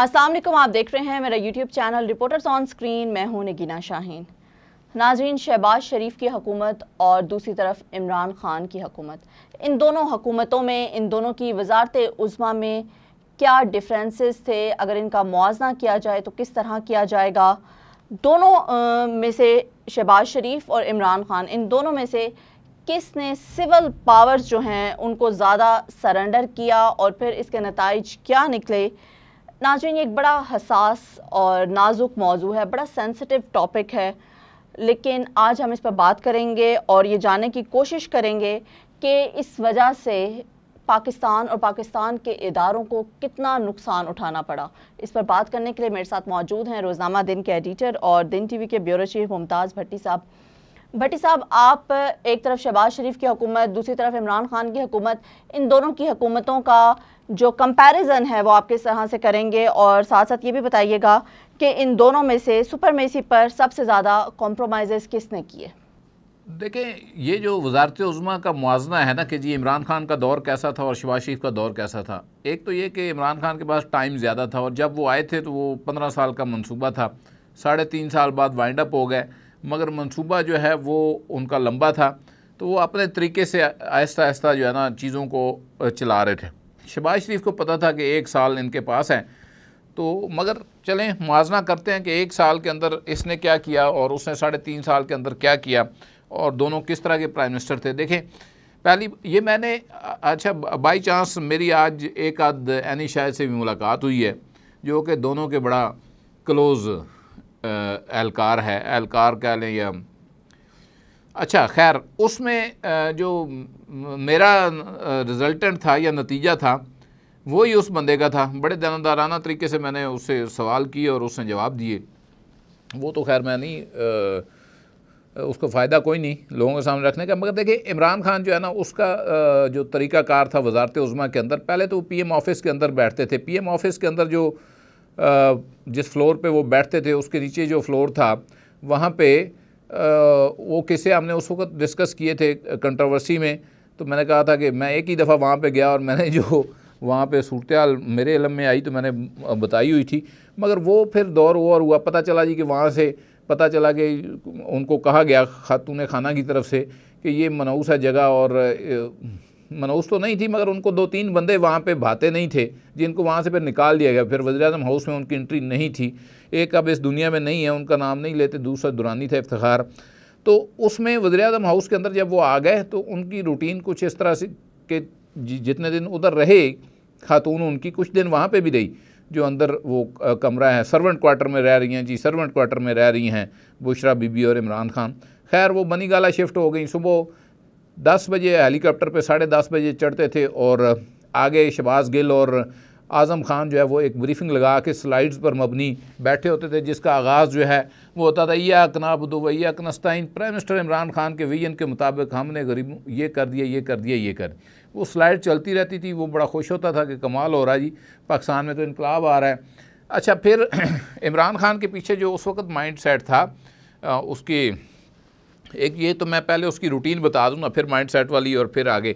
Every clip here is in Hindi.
असलम आप देख रहे हैं मेरा YouTube channel reporters on screen मैं हूं नगीना शाहीन नाजरीन शहबाज शरीफ की हकूमत और दूसरी तरफ इमरान ख़ान की हकूमत इन दोनों हुकूमतों में इन दोनों की वजारत उज़मा में क्या डिफरेंसेस थे अगर इनका मुजना किया जाए तो किस तरह किया जाएगा दोनों में से शहबाज शरीफ और इमरान ख़ान इन दोनों में से किसने सिविल पावर्स जो हैं उनको ज़्यादा सरेंडर किया और फिर इसके नतज क्या निकले नाजिन एक बड़ा हसास और नाजुक मौजू है बड़ा सेंसिटिव टॉपिक है लेकिन आज हम इस पर बात करेंगे और ये जानने की कोशिश करेंगे कि इस वजह से पाकिस्तान और पाकिस्तान के इदारों को कितना नुकसान उठाना पड़ा इस पर बात करने के लिए मेरे साथ मौजूद हैं रोज़नामा दिन के एडिटर और दिन टीवी के ब्यूरो चीफ मुमताज़ भट्टी साहब भट्टी साहब आप एक तरफ शहबाज शरीफ की हुकूमत दूसरी तरफ इमरान खान की हुकूमत इन दोनों की हुकूमतों का जो कंपैरिजन है वो आप किस तरह से करेंगे और साथ साथ ये भी बताइएगा कि इन दोनों में से सुपरमेसी पर सबसे ज़्यादा कॉम्प्रोमाइज़ किसने किए देखें ये जो वजारत उज़मा का मुजना है ना कि जी इमरान खान का दौर कैसा था और शबाज शरीफ का दौर कैसा था एक तो ये कि इमरान खान के पास टाइम ज़्यादा था और जब वो आए थे तो वो पंद्रह साल का मनसूबा था साढ़े तीन साल बाद वाइंड अप हो गए मगर मनसूबा जो है वो उनका लंबा था तो वो अपने तरीके से आहिस्ता आहिस्ता जो है ना चीज़ों को चला रहे थे शबाज शरीफ को पता था कि एक साल इनके पास है तो मगर चलें मुआजना करते हैं कि एक साल के अंदर इसने क्या किया और उसने साढ़े तीन साल के अंदर क्या किया और दोनों किस तरह के प्राइम मिनिस्टर थे देखें पहली ये मैंने अच्छा बाई चांस मेरी आज एक आध एनी शायद से भी मुलाकात हुई है जो कि दोनों के बड़ा क्लोज़ एहलकार है एहलकार कह लें या अच्छा खैर उसमें जो मेरा रिज़ल्टेंट था या नतीजा था वो ही उस बंदे का था बड़े दानदाराना तरीके से मैंने उससे सवाल किए और उसने जवाब दिए वो तो खैर मैं नहीं आ, उसको फ़ायदा कोई नहीं लोगों के सामने रखने का मगर देखिए इमरान खान जो है ना उसका जो तरीक़ाकार था वजारत उज़मा के अंदर पहले तो वो पी एम ऑफ़िस के अंदर बैठते थे पी एम ऑफ़िस के अंदर जो जिस फ्लोर पर वो बैठते थे उसके नीचे जो फ्लोर था वहाँ पर वो किसे हमने उस वक्त डिस्कस किए थे कंट्रोवर्सी में तो मैंने कहा था कि मैं एक ही दफ़ा वहाँ पे गया और मैंने जो वहाँ पे सूरत मेरे इलम में आई तो मैंने बताई हुई थी मगर वो फिर दौर और हुआ पता चला जी कि वहाँ से पता चला कि उनको कहा गया खातून खाना की तरफ से कि ये मनऊ जगह और मनोज तो नहीं थी मगर उनको दो तीन बंदे वहाँ पे भाते नहीं थे जिनको वहाँ से फिर निकाल दिया गया फिर वजी अजम हाउस में उनकी एंट्री नहीं थी एक अब इस दुनिया में नहीं है उनका नाम नहीं लेते दूसरा दुरानी था इफ्तार तो उसमें वजी अजम हाउस के अंदर जब वो आ गए तो उनकी रूटीन कुछ इस तरह से कि जितने दिन उधर रहे खातून उनकी कुछ दिन वहाँ पर भी रही जो अंदर वो कमरा है सर्वेंट क्वार्टर में रह रही हैं जी सर्वेंट क्वार्टर में रह रही हैं बुशरा बीबी और इमरान खान खैर वो बनी गाला शिफ्ट हो गई सुबह दस बजे हेलीकॉप्टर पे साढ़े दस बजे चढ़ते थे और आगे शबाज गिल और आज़म खान जो है वो एक ब्रीफिंग लगा के स्लाइड्स पर मबनी बैठे होते थे जिसका आगाज़ जो है वो होता था या कनाबुदो या कनस्ताइन प्राइम मिनिस्टर इमरान खान के विजन के मुताबिक हमने गरीब ये कर दिया ये कर दिया ये कर वो स्लाइड चलती रहती थी वो बड़ा खुश होता था कि कमाल हो रहा जी पाकिस्तान में तो इनकलाब आ रहा है अच्छा फिर इमरान खान के पीछे जो उस वक्त माइंड सेट था उसके एक ये तो मैं पहले उसकी रूटीन बता दूँ ना फिर माइंड सेट वाली और फिर आगे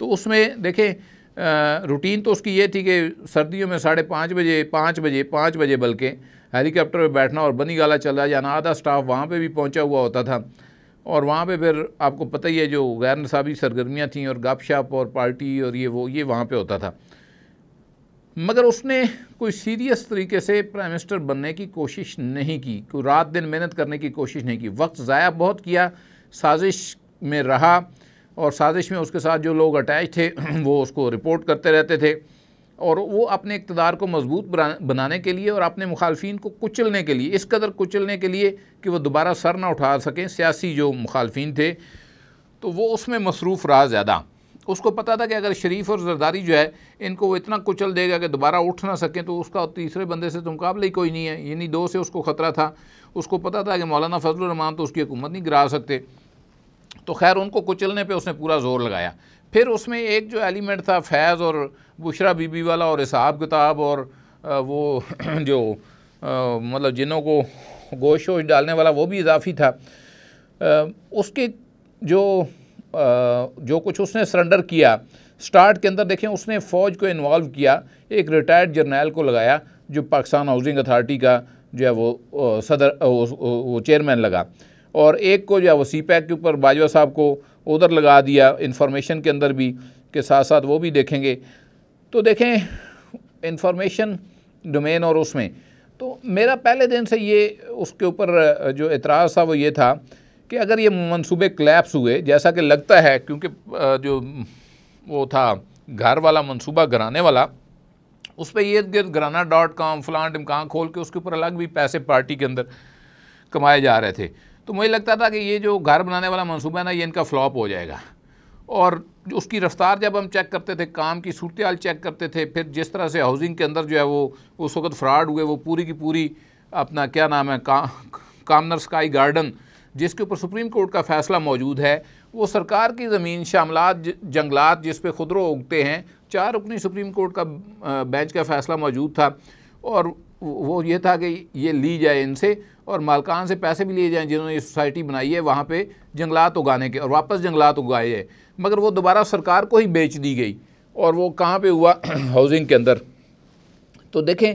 तो उसमें देखें रूटीन तो उसकी ये थी कि सर्दियों में साढ़े पाँच बजे पाँच बजे पाँच बजे बल्कि हेलीकॉप्टर में बैठना और बनीगाला चला जाना आधा स्टाफ वहाँ पे भी पहुँचा हुआ होता था और वहाँ पे फिर आपको पता ही है जो गैर नसाबी सरगर्मियाँ थी और गप शप और पार्टी और ये वो ये वहाँ पे होता था मगर उसने कोई सीरियस तरीके से प्राइम मिनिस्टर बनने की कोशिश नहीं की कोई रात दिन मेहनत करने की कोशिश नहीं की वक्त ज़ाया बहुत किया साजिश में रहा और साजिश में उसके साथ जो लोग अटैच थे वो उसको रिपोर्ट करते रहते थे और वो अपने इकतदार को मजबूत बनाने के लिए और अपने मुखालफी को कुचलने के लिए इस कदर कुचलने के लिए कि वह दोबारा सर ना उठा सकें सियासी जो मुखालफी थे तो वो उसमें मसरूफ़ रहा ज़्यादा उसको पता था कि अगर शरीफ और जरदारी जो है इनको वो इतना कुचल देगा कि दोबारा उठ ना सकें तो उसका तीसरे बंदे से तो मुकाबला ही कोई नहीं है यानी दो से उसको ख़तरा था उसको पता था कि मौलाना फजलरहमान तो उसकी हुकूमत नहीं गिरा सकते तो खैर उनको कुचलने पर उसने पूरा जोर लगाया फिर उसमें एक जो एलिमेंट था फैज़ और बुशरा बीबी वाला और हिसाब किताब और वो जो मतलब जिनों को गोश वोश डालने वाला वो भी इजाफी था उसके जो जो कुछ उसने सरेंडर किया स्टार्ट के अंदर देखें उसने फ़ौज को इन्वॉल्व किया एक रिटायर्ड जर्नैल को लगाया जो पाकिस्तान हाउसिंग अथॉरिटी का जो है वो सदर वो, वो चेयरमैन लगा और एक को जो है वो सी पैक के ऊपर बाजवा साहब को उधर लगा दिया इन्फॉर्मेशन के अंदर भी के साथ साथ वो भी देखेंगे तो देखें इन्फॉर्मेशन डोमेन और उसमें तो मेरा पहले दिन से ये उसके ऊपर जो एतराज़ था वो ये था कि अगर ये मंसूबे क्लैप्स हुए जैसा कि लगता है क्योंकि जो वो था घर वाला मंसूबा घराने वाला उस पर इर्द गिर्द घराना डॉट कॉम फलान कहाँ खोल के उसके ऊपर अलग भी पैसे पार्टी के अंदर कमाए जा रहे थे तो मुझे लगता था कि ये जो घर बनाने वाला मंसूबा है ना ये इनका फ्लॉप हो जाएगा और जो उसकी रफ्तार जब हम चेक करते थे काम की सूरत हाल चेक करते थे फिर जिस तरह से हाउसिंग के अंदर जो है वो उस वक्त फ्रॉड हुए वो पूरी की पूरी अपना क्या नाम है का कामनर स्काई गार्डन जिसके ऊपर सुप्रीम कोर्ट का फैसला मौजूद है वो सरकार की ज़मीन शामलात जंगलात जिस पर खुदरो उगते हैं चार रुकनी सुप्रीम कोर्ट का बेंच का फैसला मौजूद था और वो ये था कि ये ली जाए इनसे और मालकान से पैसे भी लिए जाएँ जिन्होंने ये सोसाइटी बनाई है वहाँ पर जंगलात उगाने के और वापस जंगलात उगाए जाए मगर वो दोबारा सरकार को ही बेच दी गई और वो कहाँ पर हुआ हाउसिंग के अंदर तो देखें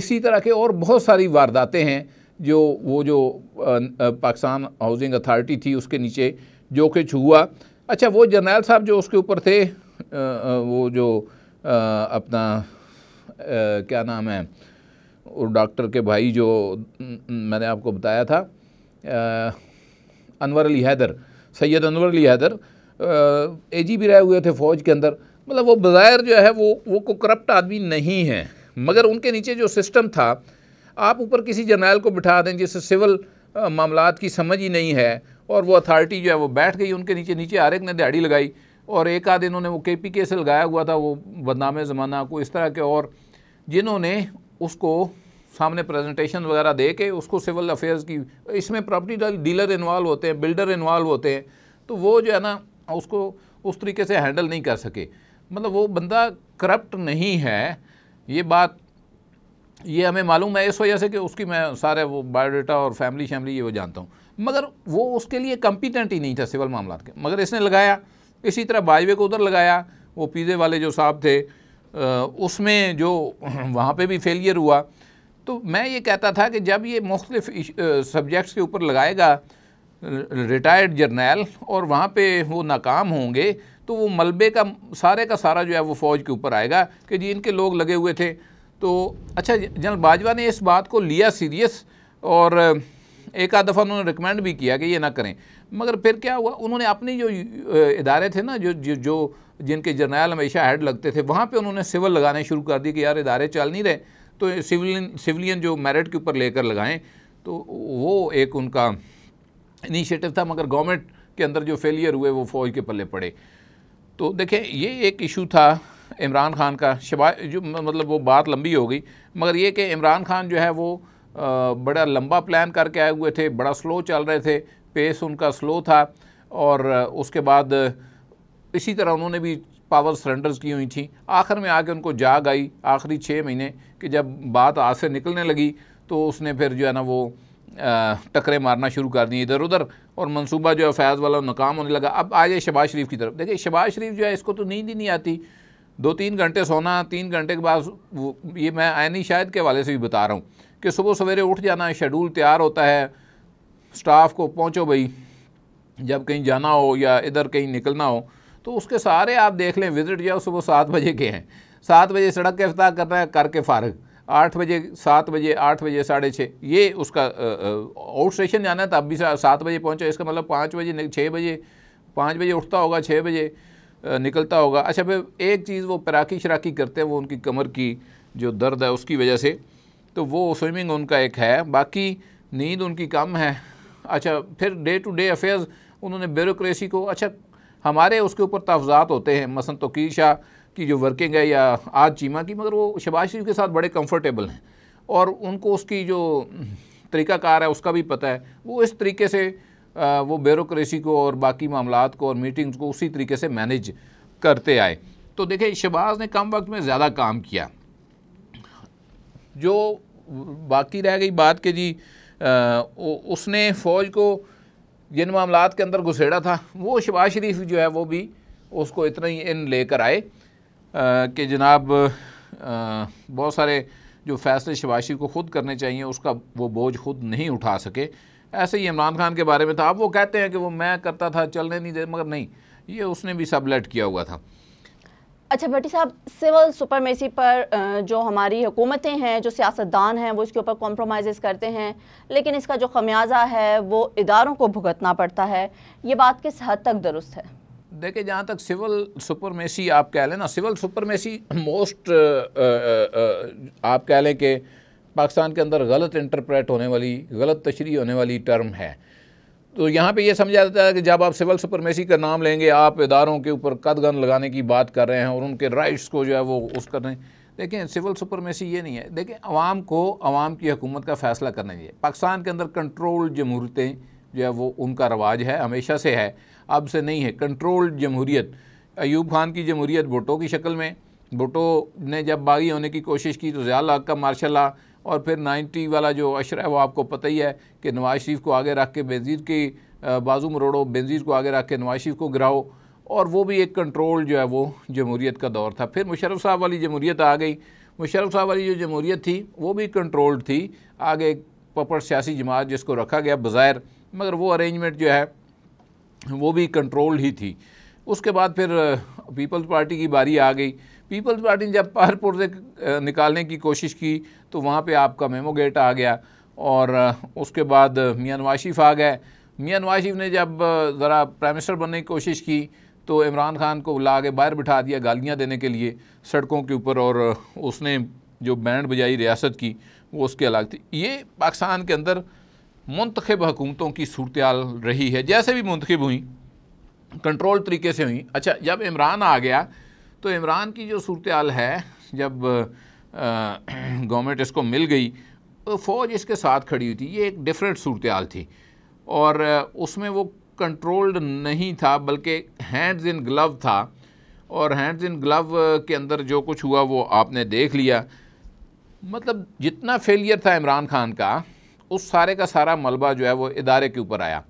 इसी तरह के और बहुत सारी वारदातें हैं जो वो जो पाकिस्तान हाउसिंग अथॉरिटी थी उसके नीचे जो कुछ हुआ अच्छा वो जनरल साहब जो उसके ऊपर थे वो जो अपना क्या नाम है और डॉक्टर के भाई जो मैंने आपको बताया था अनवर अली हैदर सैयद अनवर अली हैदर ए जी भी रहे हुए थे फ़ौज के अंदर मतलब वो बज़ाहिर जो है वो वो को करप्ट आदमी नहीं है मगर उनके नीचे जो सिस्टम था आप ऊपर किसी जनरल को बिठा दें जिससे सिविल मामला की समझ ही नहीं है और वो अथॉरिटी जो है वो बैठ गई उनके नीचे नीचे हर एक ने दिहाड़ी लगाई और एक आध इन्होंने वो के पी के से लगाया हुआ था वो बदनाम ज़माना को इस तरह के और जिन्होंने उसको सामने प्रेजेंटेशन वगैरह दे के उसको सिविल अफेयर्स की इसमें प्रॉपर्टी डीलर इन्वॉल्व होते हैं बिल्डर इन्वॉल्व होते हैं तो वो जो है ना उसको उस तरीके से हैंडल नहीं कर सके मतलब वो बंदा करप्ट नहीं है ये बात ये हमें मालूम है इस वजह से कि उसकी मैं सारे वो बायोडाटा और फैमिली शैमिली ये वो जानता हूँ मगर वो उसके लिए कम्पिटेंट ही नहीं था सिविल मामला के मगर इसने लगाया इसी तरह बाजवे को उधर लगाया वो पीज़े वाले जो साहब थे उसमें जो वहाँ पर भी फेलियर हुआ तो मैं ये कहता था कि जब ये मुख्तफ सब्जेक्ट्स के ऊपर लगाएगा रिटायर्ड जर्नैल और वहाँ पे वो नाकाम होंगे तो वो मलबे का सारे का सारा जो है वो फ़ौज के ऊपर आएगा कि जी इनके लोग लगे हुए थे तो अच्छा जनरल बाजवा ने इस बात को लिया सीरियस और एक आध दफ़ा उन्होंने रिकमेंड भी किया कि ये ना करें मगर फिर क्या हुआ उन्होंने अपनी जो इदारे थे ना जो जो, जो जिनके जर्नैल हमेशा हेड लगते थे वहाँ पे उन्होंने सिविल लगाने शुरू कर दी कि यार इदारे चल नहीं रहे तो सिविलियन सिविलियन जो मेरिट के ऊपर लेकर लगाएं तो वो एक उनका इनिशिएटिव था मगर गवर्नमेंट के अंदर जो फेलियर हुए वो फौज के पल्ले पड़े तो देखें ये एक इशू था इमरान खान का शबा जो मतलब वो बात लंबी हो गई मगर ये कि इमरान खान जो है वो आ, बड़ा लंबा प्लान करके आए हुए थे बड़ा स्लो चल रहे थे पेस उनका स्लो था और उसके बाद इसी तरह उन्होंने भी पावर सरेंडर्स की हुई थी आखिर में आके उनको जाग आई आखिरी छः महीने कि जब बात आज से निकलने लगी तो उसने फिर जो है ना वो टकरे मारना शुरू कर दी इधर उधर और मंसूबा जो है फैज़ वाला नाकाम होने लगा अब आ जाए शबाज शरीफ की तरफ देखिए शबाज शरीफ जो है इसको तो नींद ही नहीं आती दो तीन घंटे सोना तीन घंटे के बाद ये मैं आयनी शायद के वाले से भी बता रहा हूँ कि सुबह सवेरे उठ जाना है शेड्यूल तैयार होता है स्टाफ को पहुँचो भाई जब कहीं जाना हो या इधर कहीं निकलना हो तो उसके सारे आप देख लें विज़िट जो सुबह सात बजे के हैं सात बजे सड़क का अफ्ताह करना है करके फारग आठ बजे सात बजे आठ बजे साढ़े छः ये उसका आउट स्टेशन जाना है तब भी सात बजे पहुँचा इसका मतलब पाँच बजे छः बजे पाँच बजे उठता होगा छः बजे निकलता होगा अच्छा भाई एक चीज़ वो पैराकी शराकी करते हैं वो उनकी कमर की जो दर्द है उसकी वजह से तो वो स्विमिंग उनका एक है बाकी नींद उनकी कम है अच्छा फिर डे टू डे अफेयर्स उन्होंने ब्यूरोसी को अच्छा हमारे उसके ऊपर तफजात होते हैं मसन तोकीर शाह की जो वर्किंग है या आज चीमा की मगर वो शबाज शरीफ के साथ बड़े कंफर्टेबल हैं और उनको उसकी जो हम्म, तरीक़ाकार है उसका भी पता है वो इस तरीके से वो ब्यूरोसी को और बाकी मामला को और मीटिंग्स को उसी तरीके से मैनेज करते आए तो देखे शहबाज ने कम वक्त में ज़्यादा काम किया जो बाकी रह गई बात के जी आ, उसने फ़ौज को जिन मामला के अंदर घुसेड़ा था वो शहबाज शरीफ जो है वो भी उसको इतना ही इन लेकर आए कि जनाब बहुत सारे जो फैसले शबाशी को ख़ुद करने चाहिए उसका वो बोझ खुद नहीं उठा सके ऐसे ही इमरान खान के बारे में था अब वो कहते हैं कि वो मैं करता था चलने नहीं दे मगर नहीं ये उसने भी सबलेट किया हुआ था अच्छा भट्टी साहब सिविल सुपरमेसी पर जो हमारी हुकूमतें हैं जो सियासतदान हैं वो इसके ऊपर कॉम्प्रोमाइज़ करते हैं लेकिन इसका जो खमियाजा है वो इदारों को भुगतना पड़ता है ये बात किस हद तक दुरुस्त है देखिए जहाँ तक सिविल सुपरमेसी आप कह लें ना सिविल सुपरमेसी मोस्ट आप कह लें कि पाकिस्तान के अंदर गलत इंटरप्रेट होने वाली गलत तशरी होने वाली टर्म है तो यहाँ पे ये समझा जाता है कि जब आप सिविल सुप्रमेसी का नाम लेंगे आप इदारों के ऊपर कदगन लगाने की बात कर रहे हैं और उनके राइट्स को जो है वो उस कर रहे हैं देखें सिविल सुप्रमेसी ये नहीं है देखें अवाम को अवाम की हुकूमत का फ़ैसला करना चाहिए पाकिस्तान के अंदर कंट्रोल जमहूरतें जो है वो उनका रवाज है हमेशा से है अब से नहीं है कंट्रोल जमहूरीत ऐब खान की जमहूरीत भुटो की शक्ल में भुटो ने जब बागी होने की कोशिश की तो ज़िया का मार्शल ला और फिर नाइन्टी वाला जो अशर है वो आपको पता ही है कि नवाज शरीफ को आगे रख के बेनज़ीर की बाजू मरोड़ो बेनज़ीर को आगे रख के नवाज शरीफ को गिराओ और वो भी एक कंट्रोल जो है वो जमहूरीत का दौर था फिर मुशरफ साहब वाली जमहूरीत आ गई मुशरफ साहब वाली जो जमहूरीत थी वो भी कंट्रोल्ड थी आगे एक पपड़ सियासी जमात जिसको रखा गया बज़ाहिर मगर वो अरेंजमेंट जो है वो भी कंट्रोल्ड ही थी उसके बाद फिर पीपल्स पार्टी की बारी आ गई पीपल्स पार्टी ने जब पहरपुर से निकालने की कोशिश की तो वहाँ पे आपका मेमो गेट आ गया और उसके बाद मियाँ नवाज शरीफ आ गए मियाँ नवाज शरीफ ने जब ज़रा प्राइम मिनिस्टर बनने की कोशिश की तो इमरान खान को ला के बाहर बिठा दिया गालियाँ देने के लिए सड़कों के ऊपर और उसने जो बैंड बजाई रियासत की वो उसके अलग थी ये पाकिस्तान के अंदर मुंतखब हुकूमतों की सूरत रही है जैसे भी मुंतखब हुई कंट्रोल तरीके से हुई अच्छा जब इमरान आ गया तो इमरान की जो सूरत हाल है जब गवर्नमेंट इसको मिल गई तो फ़ौज इसके साथ खड़ी हुई थी ये एक डिफरेंट सूरत हाल थी और उसमें वो कंट्रोल्ड नहीं था बल्कि हैंड्स इन ग्लव था और हैंड्स इन ग्लव के अंदर जो कुछ हुआ वो आपने देख लिया मतलब जितना फेलियर था इमरान खान का उस सारे का सारा मलबा जो है वो इदारे के ऊपर आया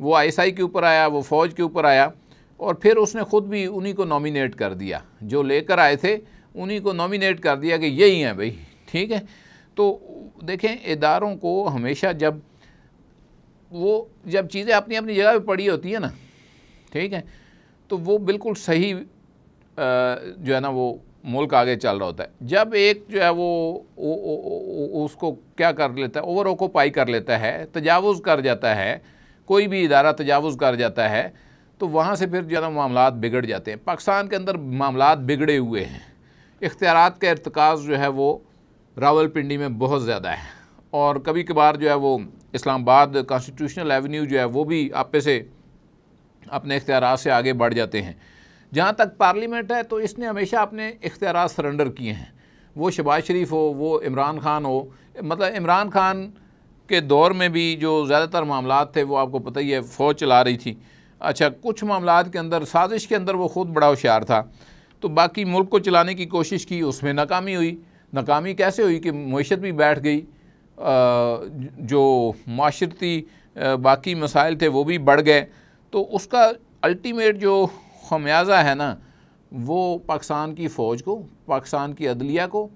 वो आईएसआई के ऊपर आया वो फ़ौज के ऊपर आया और फिर उसने ख़ुद भी उन्हीं को नॉमिनेट कर दिया जो लेकर आए थे उन्हीं को नॉमिनेट कर दिया कि यही हैं भाई ठीक है तो देखें इदारों को हमेशा जब वो जब चीज़ें अपनी अपनी जगह पे पड़ी होती है ना ठीक है तो वो बिल्कुल सही जो है ना वो मुल्क आगे चल रहा होता है जब एक जो है वो उ, उ, उ, उसको क्या कर लेता है ओवर ओकोपाई कर लेता है तजावुज़ कर जाता है कोई भी इदारा तजावुज़ कर जाता है तो वहाँ से फिर ज़्यादा मामला बिगड़ जाते हैं पाकिस्तान के अंदर मामला बिगड़े हुए हैं इख्तियार का इरतकाज़ जो है वो रावलपिंडी में बहुत ज़्यादा है और कभी कभार जो है वो इस्लामाबाद कॉन्स्टिट्यूशनल एवेन्यू जो है वो भी आपे से अपने इख्तियार से आगे बढ़ जाते हैं जहाँ तक पार्लीमेंट है तो इसने हमेशा अपने इख्तियार सरेंडर किए हैं वो शबाज शरीफ हो वो इमरान खान हो मतलब इमरान खान के दौर में भी जो ज़्यादातर मामला थे वो आपको पता ही है फ़ौज चला रही थी अच्छा कुछ मामला के अंदर साजिश के अंदर वो ख़ुद बड़ा होशियार था तो बाकी मुल्क को चलाने की कोशिश की उसमें नाकामी हुई नाकामी कैसे हुई कि मीशत भी बैठ गई जो माशरती बाकी मसाइल थे वो भी बढ़ गए तो उसका अल्टीमेट जो खमियाजा है ना वो पाकिस्तान की फ़ौज को पाकिस्तान की अदलिया को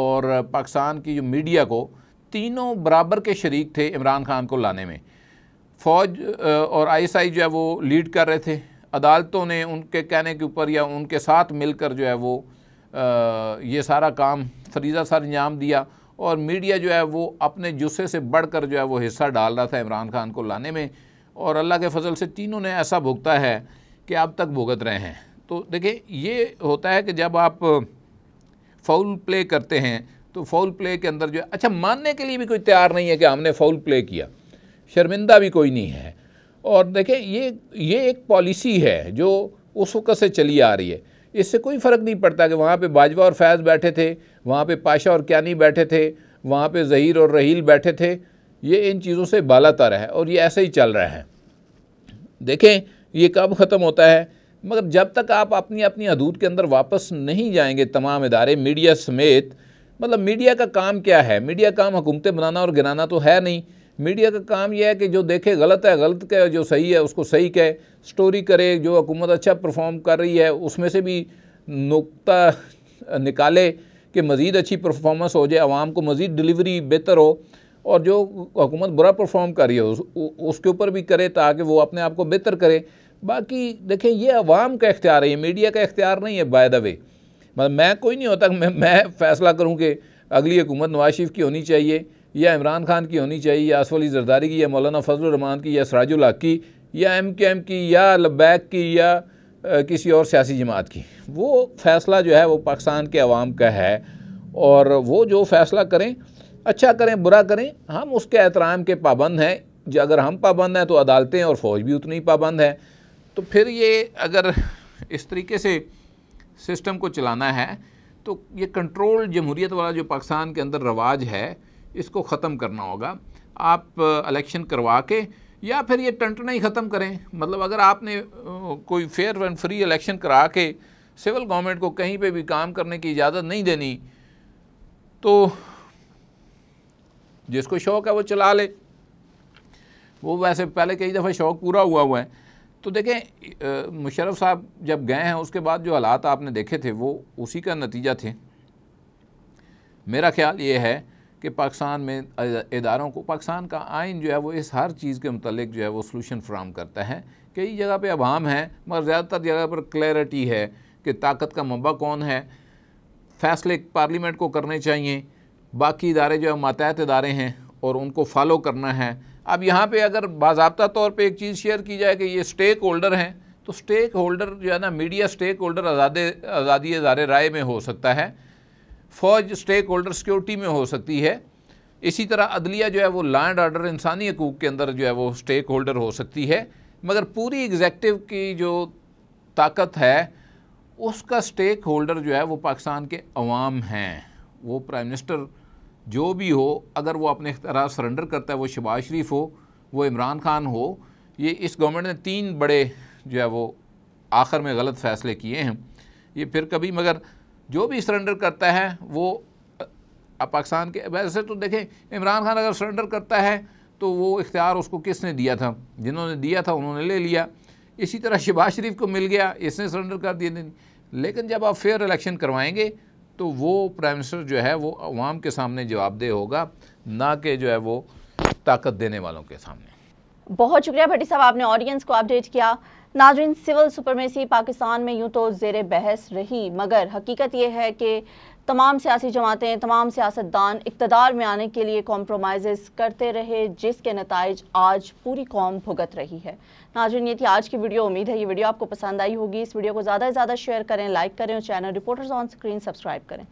और पाकिस्तान की जो मीडिया को तीनों बराबर के शरीक थे इमरान खान को लाने में फ़ौज और आईएसआई जो है वो लीड कर रहे थे अदालतों ने उनके कहने के ऊपर या उनके साथ मिलकर जो है वो आ, ये सारा काम फरीजा सर अंजाम दिया और मीडिया जो है वो अपने जुस्से से बढ़कर जो है वो हिस्सा डाल रहा था इमरान खान को लाने में और अल्लाह के फजल से तीनों ने ऐसा भुगता है कि अब तक भुगत रहे हैं तो देखिए ये होता है कि जब आप फाउल प्ले करते हैं तो फाउल प्ले के अंदर जो है अच्छा मानने के लिए भी कोई तैयार नहीं है कि हमने फाउल प्ले किया शर्मिंदा भी कोई नहीं है और देखें ये ये एक पॉलिसी है जो उस वक़्त से चली आ रही है इससे कोई फ़र्क नहीं पड़ता कि वहाँ पे बाजवा और फैज़ बैठे थे वहाँ पे पाशा और क्यानी बैठे थे वहाँ पे जहीर और रहील बैठे थे ये इन चीज़ों से बाला तर है और ये ऐसे ही चल रहा है देखें ये कब ख़त्म होता है मगर जब तक आप अपनी अपनी हदूद के अंदर वापस नहीं जाएंगे तमाम इदारे मीडिया समेत मतलब मीडिया का काम क्या है मीडिया काम हुकूमतें बनाना और गिराना तो है नहीं मीडिया का काम यह है कि जो देखे गलत है गलत कहे जो सही है उसको सही कहे स्टोरी करे जो हुकूमत अच्छा परफॉर्म कर रही है उसमें से भी नुकता निकाले कि मज़ीद अच्छी परफॉर्मेंस हो जाए आवाम को मज़ीद डिलीवरी बेहतर हो और जो हुकूमत बुरा परफॉर्म कर रही है उस, उसके ऊपर भी करे ताकि वो अपने आप को बेहतर करे बाकी देखें ये आवाम का इख्तियार है ये मीडिया का इख्तियार नहीं है बाय द वे मतलब मैं कोई नहीं होता मैं मैं फ़ैसला करूँ कि अगली हुकूमत नवाज शरीफ की होनी चाहिए या इमरान खान की होनी चाहिए या असफली जरदारी की या मौलाना फजलरहमान की या सराजुल हक की या एम के एम की या लब्बैक की या किसी और सियासी जमात की वो फ़ैसला जो है वो पाकिस्तान के अवाम का है और वो जो फ़ैसला करें अच्छा करें बुरा करें हम उसके एहतराम के पाबंद हैं जो अगर हम पाबंद हैं तो अदालतें और फ़ौज भी उतनी पाबंद है तो फिर ये अगर इस तरीके से सिस्टम को चलाना है तो ये कंट्रोल जमहूरीत वाला जो पाकिस्तान के अंदर रवाज है इसको ख़त्म करना होगा आप इलेक्शन करवा के या फिर ये टंटना ही ख़त्म करें मतलब अगर आपने कोई फेयर एंड फ्री इलेक्शन करा के सिविल गवर्नमेंट को कहीं पे भी काम करने की इजाज़त नहीं देनी तो जिसको शौक़ है वो चला ले वो वैसे पहले कई दफ़ा शौक़ पूरा हुआ हुआ है तो देखें मुशरफ साहब जब गए हैं उसके बाद जो हालात आपने देखे थे वो उसी का नतीजा थे मेरा ख्याल ये है कि पाकिस्तान में इदारों को पाकिस्तान का आइन जो है वो इस हर चीज़ के मतलब जो है वो सोलूशन फ्राहम करता है कई जगह पर अवाम है मगर ज़्यादातर जगह पर क्लैरिटी है कि ताकत का मबा कौन है फैसले पार्लियामेंट को करने चाहिए बाकी इदारे जो है मातहत इदारे हैं और उनको फॉलो करना है अब यहाँ पर अगर बाबा तौर पर एक चीज़ शेयर की जाए कि ये स्टेक होल्डर हैं तो स्टेक होल्डर जो है ना मीडिया स्टेक होल्डर आज़ाद आज़ादी इदारे राय में हो सकता है फ़ौज स्टेक होल्डर सिक्योरिटी में हो सकती है इसी तरह अदलिया जो है वो लॉ एंड ऑर्डर इंसानी हकूक़ के अंदर जो है वो स्टेक होल्डर हो सकती है मगर पूरी एग्जेक्टिव की जो ताकत है उसका स्टेक होल्डर जो है वो पाकिस्तान के अवाम हैं वो प्राइम मिनिस्टर जो भी हो अगर वो अपने अख्तार सरेंडर करता है वो शबाज शरीफ हो वो इमरान खान हो ये इस गवर्नमेंट ने तीन बड़े जो है वो आखिर में गलत फ़ैसले किए हैं ये फिर कभी मगर जो भी सरेंडर करता है वो पाकिस्तान के वैसे तो देखें इमरान खान अगर सरेंडर करता है तो वो इख्तियार उसको किसने दिया था जिन्होंने दिया था उन्होंने ले लिया इसी तरह शहबाज शरीफ को मिल गया इसने सरेंडर कर दिया नहीं लेकिन जब आप फेयर इलेक्शन करवाएंगे तो वो प्राइम मिनिस्टर जो है वो अवाम के सामने जवाबदेह होगा ना कि जो है वो ताकत देने वालों के सामने बहुत शुक्रिया भट्टी साहब आपने ऑडियंस को अपडेट किया नाजरीन सिविल सुपरमेसी पाकिस्तान में यूँ तो जेर बहस रही मगर हकीकत यह है कि तमाम सियासी जमातें तमाम सियासतदान इकतदार में आने के लिए कॉम्प्रोमाइज़ करते रहे जिसके नतज आज पूरी कौम भुगत रही है नाजरन ये थी आज की वीडियो उम्मीद है ये वीडियो आपको पसंद आई होगी इस वीडियो को ज़्यादा से ज़्यादा शेयर करें लाइक करें और channel reporters on screen subscribe करें